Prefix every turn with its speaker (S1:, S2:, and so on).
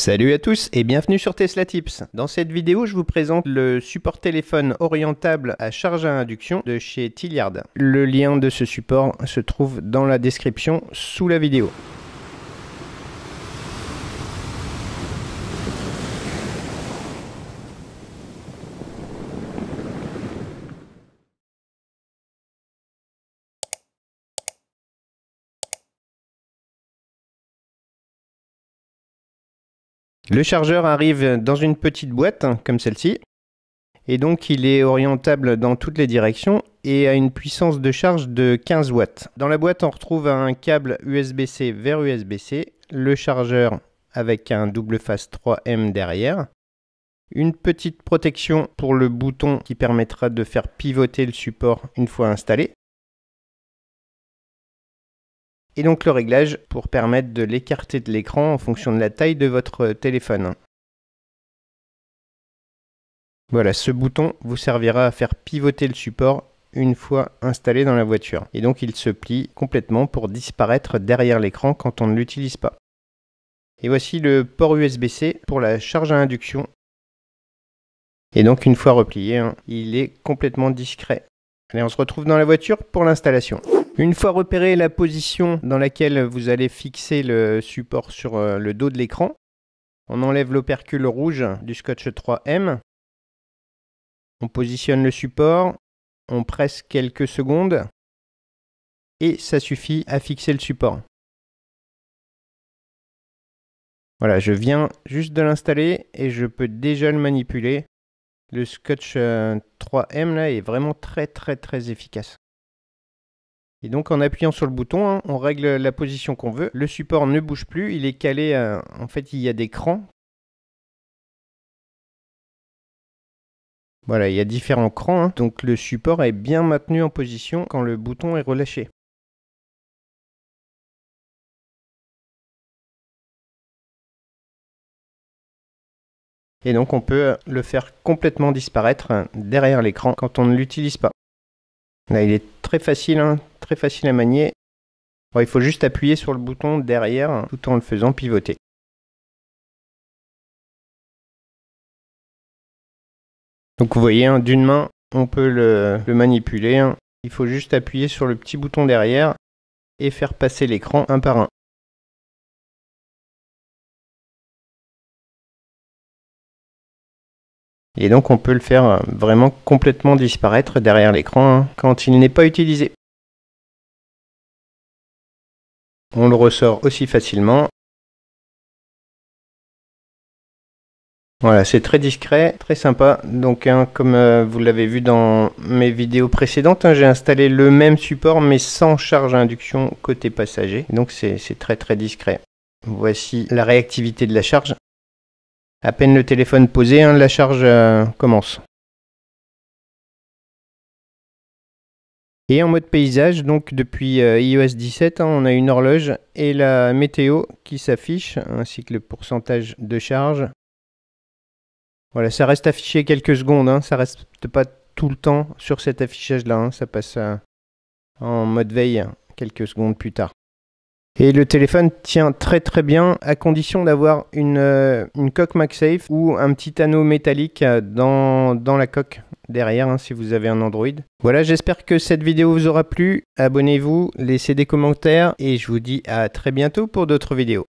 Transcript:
S1: Salut à tous et bienvenue sur Tesla Tips. Dans cette vidéo, je vous présente le support téléphone orientable à charge à induction de chez Tilliard. Le lien de ce support se trouve dans la description sous la vidéo.
S2: Le chargeur arrive dans une petite boîte hein, comme celle-ci. Et donc il est
S1: orientable dans toutes les directions et a une puissance de charge de 15 watts. Dans la boîte on retrouve un câble USB-C vers USB-C, le chargeur avec un double face 3M derrière, une petite protection pour le bouton qui permettra de faire pivoter le support une fois installé, et donc le réglage pour permettre de l'écarter de l'écran en fonction de la taille de votre téléphone. Voilà, ce bouton vous servira à faire pivoter le support une fois installé dans la voiture. Et donc il se plie complètement pour disparaître derrière l'écran quand on ne l'utilise pas. Et voici le port USB-C pour la charge à induction. Et donc une fois replié, hein, il est complètement discret. Allez, on se retrouve dans la voiture pour l'installation. Une fois repéré la position dans laquelle vous allez fixer le support sur euh, le dos de l'écran, on enlève l'opercule rouge du scotch 3M. On positionne
S2: le support, on presse quelques secondes et ça suffit à fixer le support. Voilà, je viens
S1: juste de l'installer et je peux déjà le manipuler. Le scotch 3M euh, là est vraiment très très très efficace. Et donc en appuyant sur le bouton, hein, on règle la position qu'on veut. Le support ne bouge plus, il est calé, euh, en fait il y a des crans.
S2: Voilà, il y a différents crans, hein. donc le support est bien maintenu en position quand le bouton est relâché. Et donc on peut euh, le faire complètement disparaître euh, derrière
S1: l'écran quand on ne l'utilise pas. Là il est très facile hein, facile à manier.
S2: il faut juste appuyer sur le bouton derrière tout en le faisant pivoter. Donc vous voyez, hein, d'une main, on peut le, manipuler. Hein. Il faut juste appuyer sur le petit bouton derrière et faire passer l'écran un par un. Et donc on peut le faire euh, vraiment complètement disparaître derrière l'écran hein, quand il n'est pas utilisé. On le ressort aussi facilement. Voilà, c'est très discret, très sympa. Donc, hein, comme euh, vous l'avez
S1: vu dans mes vidéos précédentes, hein, j'ai installé le même support mais sans charge à induction côté passager. Donc, c'est très très discret. Voici la réactivité de la charge.
S2: À peine le téléphone posé, hein, la charge euh, commence. Et en mode paysage, donc depuis euh, iOS
S1: 17, hein, on a une horloge et la météo qui s'affiche, ainsi que le pourcentage de charge. Voilà, ça reste affiché quelques secondes, hein, ça reste pas tout le temps sur cet affichage-là, hein, ça passe euh, en mode veille quelques secondes plus tard. Et le téléphone tient très très bien à condition d'avoir une, euh, coque MagSafe ou un petit anneau métallique dans la coque derrière hein, si vous avez un Android. Voilà, j'espère que cette vidéo vous aura plu. Abonnez-vous, laissez des commentaires et je vous dis à très bientôt pour d'autres vidéos.